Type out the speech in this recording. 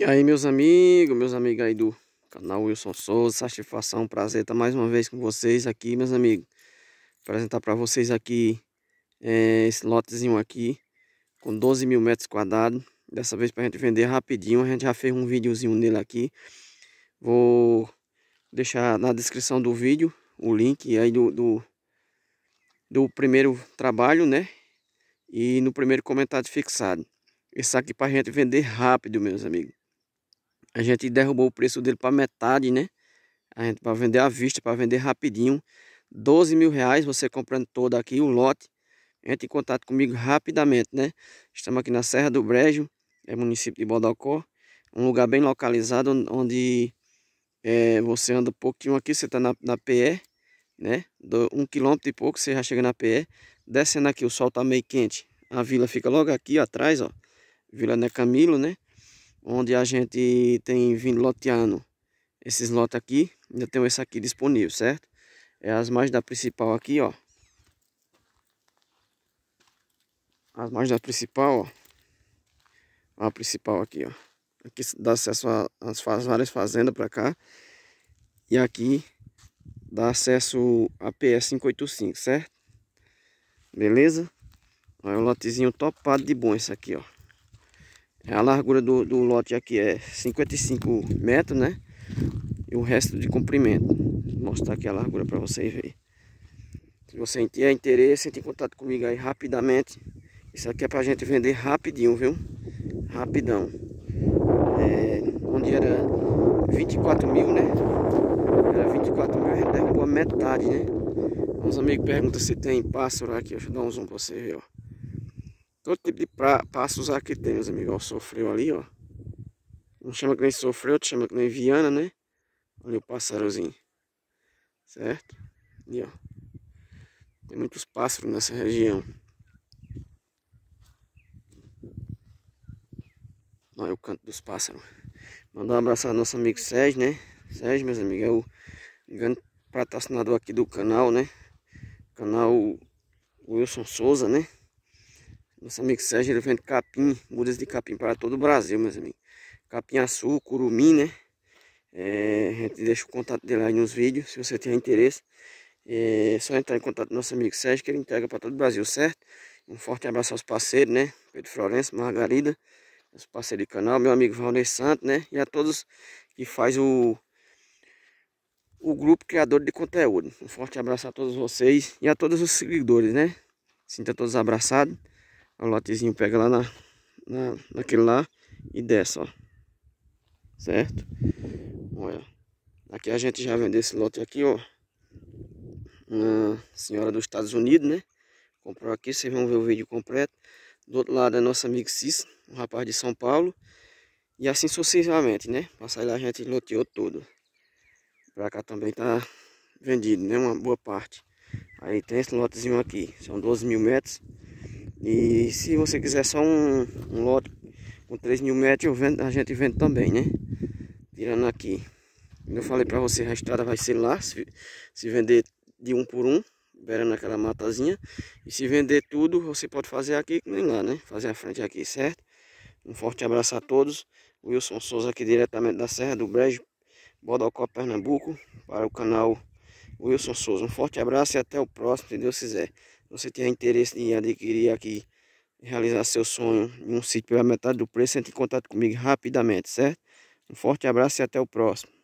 E aí, meus amigos, meus amigos aí do canal Wilson Souza, satisfação, prazer estar mais uma vez com vocês aqui, meus amigos. apresentar para vocês aqui é, esse lotezinho aqui, com 12 mil metros quadrados. Dessa vez para gente vender rapidinho, a gente já fez um videozinho nele aqui. Vou deixar na descrição do vídeo o link aí do, do, do primeiro trabalho, né? E no primeiro comentário fixado. Esse aqui para gente vender rápido, meus amigos. A gente derrubou o preço dele para metade, né? A gente para vender à vista, para vender rapidinho. 12 mil reais, você comprando todo aqui, o lote. Entre em contato comigo rapidamente, né? Estamos aqui na Serra do Brejo, é município de Bodocó. Um lugar bem localizado, onde é, você anda um pouquinho aqui, você está na, na PE, né? Do, um quilômetro e pouco, você já chega na PE. Descendo aqui, o sol tá meio quente. A vila fica logo aqui ó, atrás, ó. Vila Né Camilo, né? onde a gente tem vindo loteando esses lotes aqui. Ainda tem esse aqui disponível, certo? É as margens da principal aqui, ó. As margens da principal, ó. A principal aqui, ó. Aqui dá acesso às várias fazendas para cá. E aqui dá acesso a PS585, certo? Beleza? Olha o é lotezinho topado de bom esse aqui, ó. É, a largura do, do lote aqui é 55 metros, né? E o resto de comprimento. Vou mostrar aqui a largura para vocês verem. Se você tiver interesse, entre em contato comigo aí rapidamente. Isso aqui é para a gente vender rapidinho, viu? Rapidão. É, onde era 24 mil, né? Era 24 mil, a gente derrubou a metade, né? Os amigos perguntam se tem pássaro aqui. Deixa eu dar um zoom para você ver, ó. Todo tipo de pra, passos aqui tem, meus amigos. Ó, sofreu ali, ó. Um chama que nem sofreu, outro chama que nem Viana, né? Olha o passarozinho. Certo? Ali, ó. Tem muitos pássaros nessa região. Olha o canto dos pássaros. Mandar um abraço ao nosso amigo Sérgio, né? Sérgio, meus amigos, é o grande patrocinador aqui do canal, né? Canal Wilson Souza, né? Nosso amigo Sérgio, ele vende capim, mudas de capim para todo o Brasil, meus amigos. Capim açúcar, curumim, né? É, a gente deixa o contato dele aí nos vídeos, se você tiver interesse. É só entrar em contato com nosso amigo Sérgio, que ele entrega para todo o Brasil, certo? Um forte abraço aos parceiros, né? Pedro Florencio, Margarida, os parceiros do canal, meu amigo Valnei Santos, né? E a todos que faz o, o grupo criador de conteúdo. Um forte abraço a todos vocês e a todos os seguidores, né? Sinta todos abraçados o lotezinho pega lá na, na, naquele lá e desce, ó. Certo? Olha. Aqui a gente já vendeu esse lote aqui, ó. na senhora dos Estados Unidos, né? Comprou aqui, vocês vão ver o vídeo completo. Do outro lado é nosso amigo Cis, um rapaz de São Paulo. E assim sucessivamente, né? Passar lá a gente loteou tudo. Pra cá também tá vendido, né? Uma boa parte. Aí tem esse lotezinho aqui. São 12 mil metros. E se você quiser só um, um lote com 3 mil metros, vendo, a gente vende também, né? Tirando aqui. Como eu falei pra você, a estrada vai ser lá, se, se vender de um por um, beirando aquela matazinha. E se vender tudo, você pode fazer aqui, nem lá, né? Fazer a frente aqui, certo? Um forte abraço a todos. Wilson Souza aqui diretamente da Serra do Brejo, Bodocó, Pernambuco, para o canal Wilson Souza. Um forte abraço e até o próximo, se Deus quiser você tiver interesse em adquirir aqui, realizar seu sonho em um sítio pela metade do preço, entre em contato comigo rapidamente, certo? Um forte abraço e até o próximo.